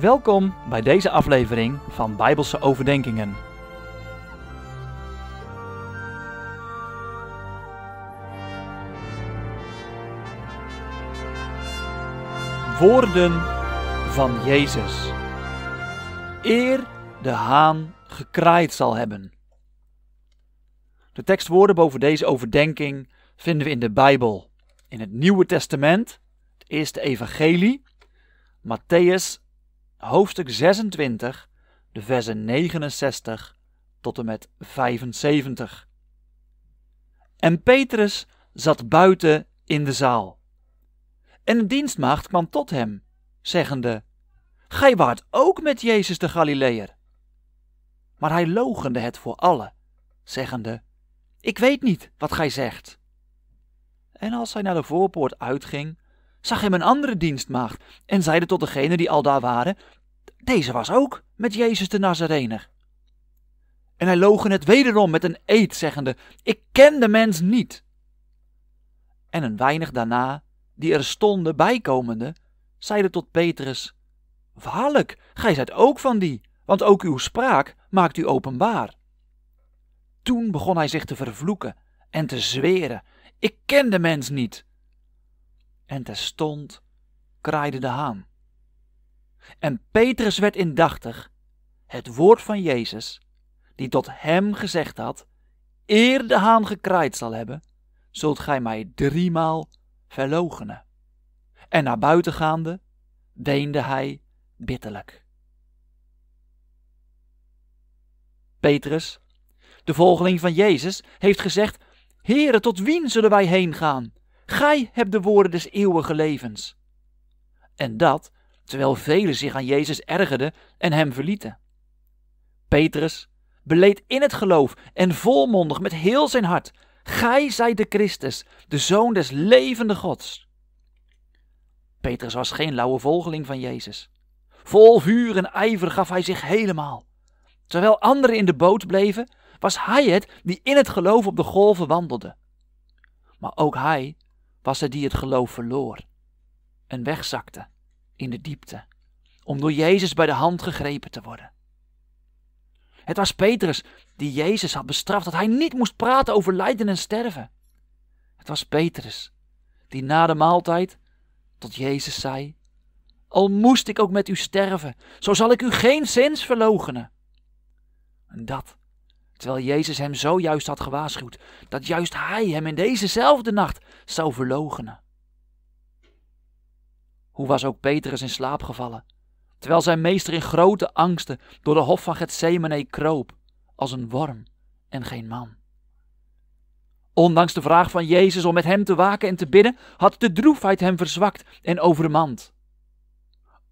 Welkom bij deze aflevering van Bijbelse Overdenkingen. Woorden van Jezus. Eer de haan gekraaid zal hebben. De tekstwoorden boven deze overdenking vinden we in de Bijbel, in het Nieuwe Testament, het eerste evangelie, Matthäus hoofdstuk 26, de versen 69 tot en met 75. En Petrus zat buiten in de zaal. En een dienstmaagd kwam tot hem, zeggende: Gij waart ook met Jezus de Galileër. Maar hij logende het voor allen, zeggende: Ik weet niet wat gij zegt. En als hij naar de voorpoort uitging, zag hem een andere dienstmaagd en zeide tot degene die al daar waren, deze was ook met Jezus de Nazarener. En hij logen het wederom met een eed, zeggende, ik ken de mens niet. En een weinig daarna, die er stonden bijkomende, zeiden tot Petrus, Waarlijk, gij zijt ook van die, want ook uw spraak maakt u openbaar. Toen begon hij zich te vervloeken en te zweren, ik ken de mens niet. En terstond kraaide de haan. En Petrus werd indachtig het woord van Jezus, die tot hem gezegd had: Eer de haan gekraaid zal hebben, zult gij mij driemaal verloochenen. En naar buiten gaande, deende hij bitterlijk. Petrus, de volgeling van Jezus, heeft gezegd: Heere, tot wien zullen wij heen gaan? Gij hebt de woorden des eeuwige levens. En dat terwijl velen zich aan Jezus ergerden en hem verlieten. Petrus beleed in het geloof en volmondig met heel zijn hart: Gij zijt de Christus, de Zoon des levende Gods. Petrus was geen lauwe volgeling van Jezus. Vol vuur en ijver gaf hij zich helemaal. Terwijl anderen in de boot bleven, was hij het die in het geloof op de golven wandelde. Maar ook hij was hij die het geloof verloor en wegzakte in de diepte om door Jezus bij de hand gegrepen te worden. Het was Petrus die Jezus had bestraft dat hij niet moest praten over lijden en sterven. Het was Petrus die na de maaltijd tot Jezus zei: Al moest ik ook met u sterven, zo zal ik u geen zins verloochenen. En dat terwijl Jezus hem zojuist had gewaarschuwd dat juist hij hem in dezezelfde nacht zou verloochenen. Hoe was ook Petrus in slaap gevallen, terwijl zijn meester in grote angsten door de hof van Gethsemane kroop, als een worm en geen man. Ondanks de vraag van Jezus om met hem te waken en te bidden, had de droefheid hem verzwakt en overmand.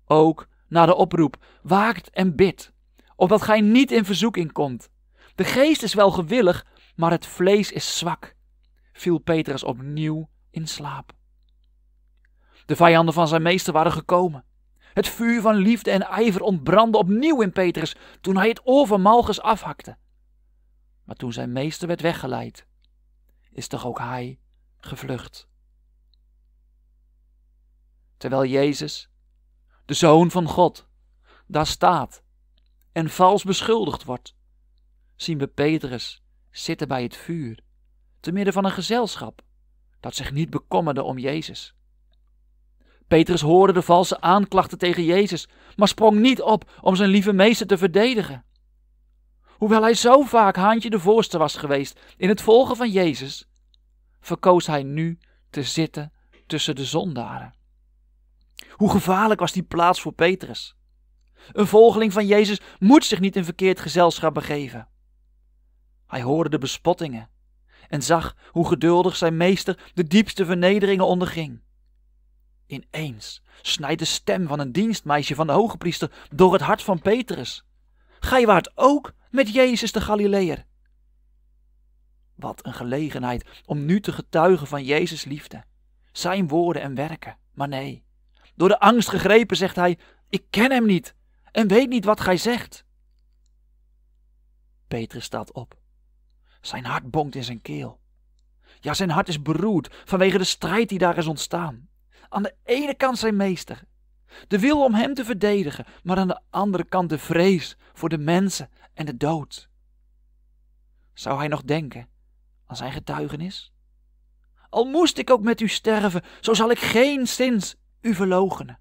Ook na de oproep, waakt en bid, opdat gij niet in verzoeking komt. De geest is wel gewillig, maar het vlees is zwak viel Petrus opnieuw in slaap. De vijanden van zijn meester waren gekomen. Het vuur van liefde en ijver ontbrandde opnieuw in Petrus toen hij het overmalges afhakte. Maar toen zijn meester werd weggeleid, is toch ook hij gevlucht. Terwijl Jezus, de Zoon van God, daar staat en vals beschuldigd wordt, zien we Petrus zitten bij het vuur te midden van een gezelschap dat zich niet bekommerde om Jezus. Petrus hoorde de valse aanklachten tegen Jezus, maar sprong niet op om zijn lieve meester te verdedigen. Hoewel hij zo vaak haantje de voorste was geweest in het volgen van Jezus, verkoos hij nu te zitten tussen de zondaren. Hoe gevaarlijk was die plaats voor Petrus? Een volgeling van Jezus moet zich niet in verkeerd gezelschap begeven. Hij hoorde de bespottingen en zag hoe geduldig zijn meester de diepste vernederingen onderging. Ineens snijdt de stem van een dienstmeisje van de hoge priester door het hart van Petrus. Gij waart ook met Jezus de Galileer? Wat een gelegenheid om nu te getuigen van Jezus' liefde, zijn woorden en werken. Maar nee, door de angst gegrepen zegt hij: Ik ken hem niet en weet niet wat gij zegt. Petrus staat op zijn hart bonkt in zijn keel. Ja, zijn hart is beroerd vanwege de strijd die daar is ontstaan. Aan de ene kant zijn meester, de wil om hem te verdedigen, maar aan de andere kant de vrees voor de mensen en de dood. Zou hij nog denken aan zijn getuigenis? Al moest ik ook met u sterven, zo zal ik geen sinds u verloochenen.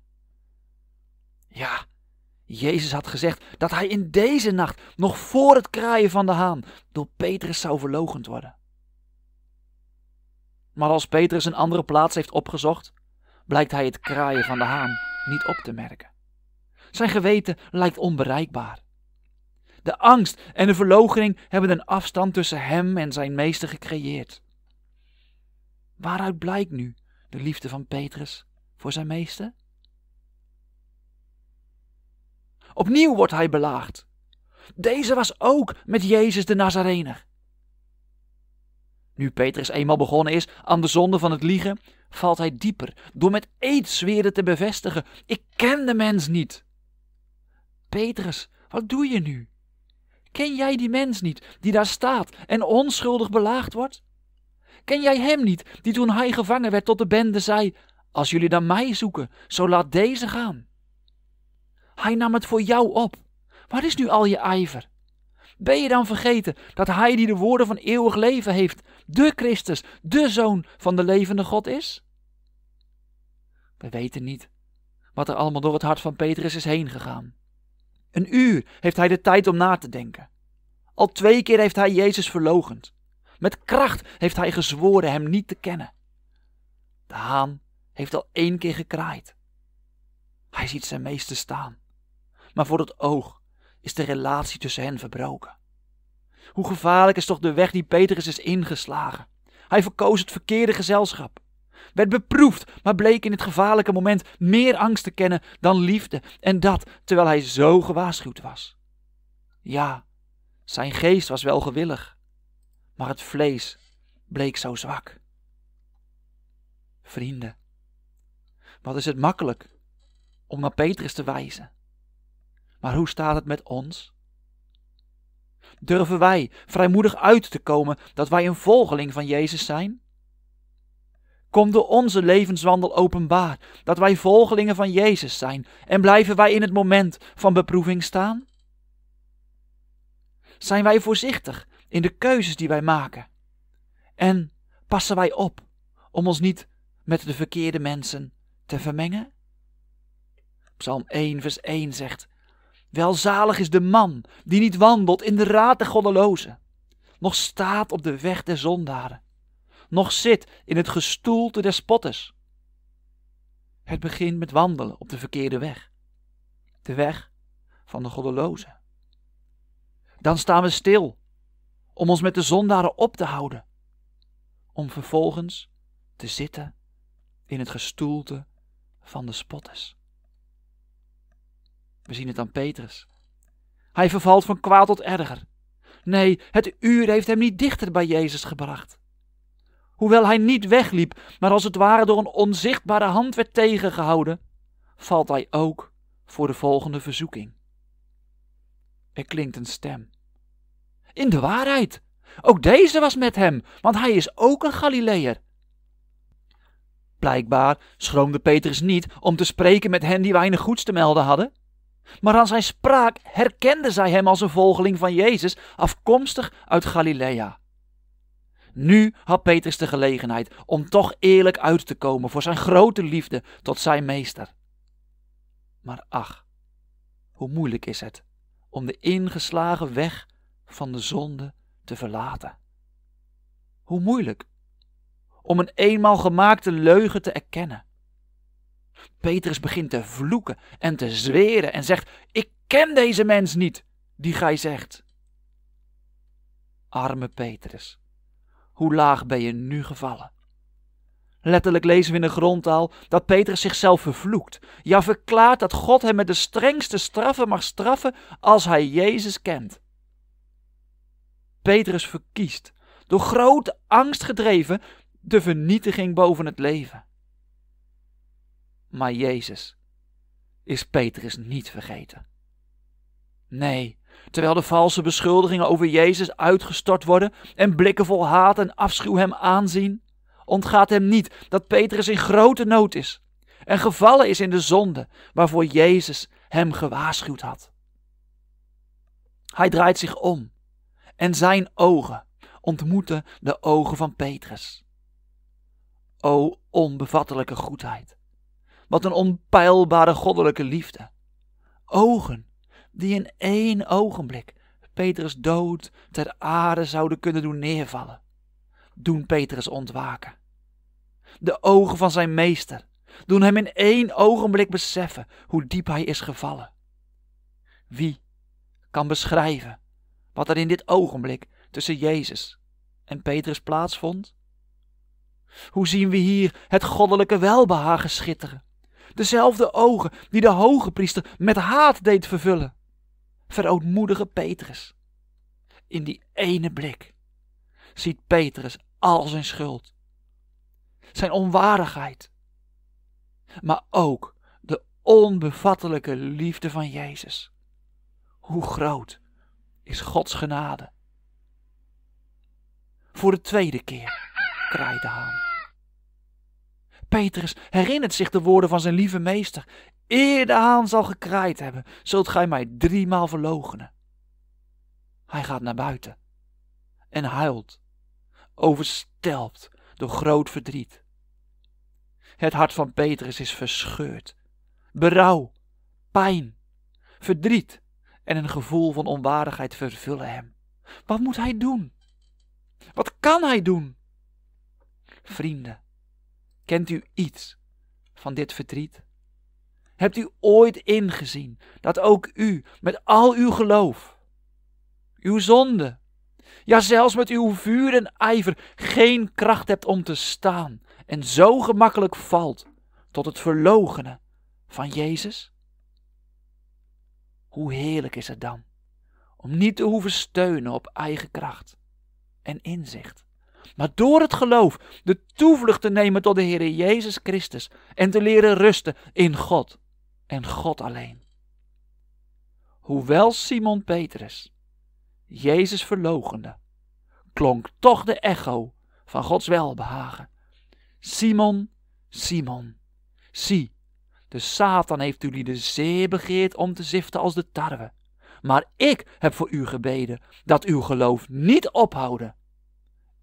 Ja, Jezus had gezegd dat hij in deze nacht, nog voor het kraaien van de haan, door Petrus zou verlogend worden. Maar als Petrus een andere plaats heeft opgezocht, blijkt hij het kraaien van de haan niet op te merken. Zijn geweten lijkt onbereikbaar. De angst en de verloochening hebben een afstand tussen hem en zijn meester gecreëerd. Waaruit blijkt nu de liefde van Petrus voor zijn meester? Opnieuw wordt hij belaagd. Deze was ook met Jezus de Nazarener. Nu Petrus eenmaal begonnen is aan de zonde van het liegen, valt hij dieper door met eetzweren te bevestigen: Ik ken de mens niet. Petrus, wat doe je nu? Ken jij die mens niet die daar staat en onschuldig belaagd wordt? Ken jij hem niet die toen hij gevangen werd tot de bende zei: Als jullie dan mij zoeken, zo laat deze gaan? Hij nam het voor jou op. Waar is nu al je ijver? Ben je dan vergeten dat Hij die de woorden van eeuwig leven heeft, de Christus, de Zoon van de levende God is? We weten niet wat er allemaal door het hart van Petrus is heen gegaan. Een uur heeft hij de tijd om na te denken. Al twee keer heeft hij Jezus verlogend. Met kracht heeft hij gezworen hem niet te kennen. De haan heeft al één keer gekraaid. Hij ziet zijn meester staan maar voor het oog is de relatie tussen hen verbroken. Hoe gevaarlijk is toch de weg die Petrus is ingeslagen? Hij verkoos het verkeerde gezelschap, werd beproefd, maar bleek in het gevaarlijke moment meer angst te kennen dan liefde, en dat terwijl hij zo gewaarschuwd was. Ja, zijn geest was wel gewillig, maar het vlees bleek zo zwak. Vrienden, wat is het makkelijk om naar Petrus te wijzen? Maar hoe staat het met ons? Durven wij vrijmoedig uit te komen dat wij een volgeling van Jezus zijn? Komt door onze levenswandel openbaar dat wij volgelingen van Jezus zijn en blijven wij in het moment van beproeving staan? Zijn wij voorzichtig in de keuzes die wij maken? En passen wij op om ons niet met de verkeerde mensen te vermengen? Psalm 1, vers 1 zegt: Welzalig is de man die niet wandelt in de raad der goddelozen, nog staat op de weg der zondaren, nog zit in het gestoelte der spotters. Het begint met wandelen op de verkeerde weg, de weg van de goddelozen. Dan staan we stil om ons met de zondaren op te houden, om vervolgens te zitten in het gestoelte van de spotters. We zien het aan Petrus. Hij vervalt van kwaad tot erger. Nee, het uur heeft hem niet dichter bij Jezus gebracht. Hoewel hij niet wegliep, maar als het ware door een onzichtbare hand werd tegengehouden, valt hij ook voor de volgende verzoeking. Er klinkt een stem. In de waarheid, ook deze was met hem, want hij is ook een Galileër. Blijkbaar schroomde Petrus niet om te spreken met hen die weinig goeds te melden hadden. Maar aan zijn spraak herkende zij hem als een volgeling van Jezus, afkomstig uit Galilea. Nu had Petrus de gelegenheid om toch eerlijk uit te komen voor zijn grote liefde tot zijn meester. Maar ach, hoe moeilijk is het om de ingeslagen weg van de zonde te verlaten. Hoe moeilijk om een eenmaal gemaakte leugen te erkennen. Petrus begint te vloeken en te zweren en zegt: Ik ken deze mens niet, die gij zegt. Arme Petrus, hoe laag ben je nu gevallen? Letterlijk lezen we in de grondtaal dat Petrus zichzelf vervloekt. Ja, verklaart dat God hem met de strengste straffen mag straffen als hij Jezus kent. Petrus verkiest, door grote angst gedreven, de vernietiging boven het leven maar Jezus is Petrus niet vergeten. Nee, terwijl de valse beschuldigingen over Jezus uitgestort worden en blikken vol haat en afschuw hem aanzien, ontgaat hem niet dat Petrus in grote nood is en gevallen is in de zonde waarvoor Jezus hem gewaarschuwd had. Hij draait zich om en zijn ogen ontmoeten de ogen van Petrus. O onbevattelijke goedheid wat een onpeilbare goddelijke liefde. Ogen die in één ogenblik Petrus dood ter aarde zouden kunnen doen neervallen, doen Petrus ontwaken. De ogen van zijn meester doen hem in één ogenblik beseffen hoe diep hij is gevallen. Wie kan beschrijven wat er in dit ogenblik tussen Jezus en Petrus plaatsvond? Hoe zien we hier het goddelijke welbehagen schitteren? Dezelfde ogen die de hoge priester met haat deed vervullen. Verootmoedige Petrus. In die ene blik ziet Petrus al zijn schuld, zijn onwaardigheid, maar ook de onbevattelijke liefde van Jezus. Hoe groot is Gods genade? Voor de tweede keer kraait de haan. Petrus herinnert zich de woorden van zijn lieve meester. Eer de haan zal gekraaid hebben, zult gij mij driemaal verloochenen. Hij gaat naar buiten en huilt, overstelpt door groot verdriet. Het hart van Petrus is verscheurd. Berouw, pijn, verdriet en een gevoel van onwaardigheid vervullen hem. Wat moet hij doen? Wat kan hij doen? Vrienden, Kent u iets van dit verdriet? Hebt u ooit ingezien dat ook u met al uw geloof, uw zonde, ja zelfs met uw vuur en ijver geen kracht hebt om te staan en zo gemakkelijk valt tot het verlogenen van Jezus? Hoe heerlijk is het dan om niet te hoeven steunen op eigen kracht en inzicht, maar door het geloof de toevlucht te nemen tot de Heer Jezus Christus en te leren rusten in God en God alleen. Hoewel Simon Petrus Jezus verlogende, klonk toch de echo van Gods welbehagen. Simon, Simon, zie, de Satan heeft jullie zeer begeerd om te ziften als de tarwe. Maar ik heb voor u gebeden dat uw geloof niet ophouden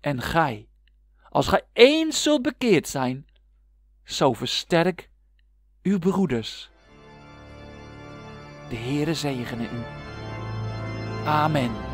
en gij, als gij eens zult bekeerd zijn, zo versterk uw broeders. De Heere zegene u. Amen.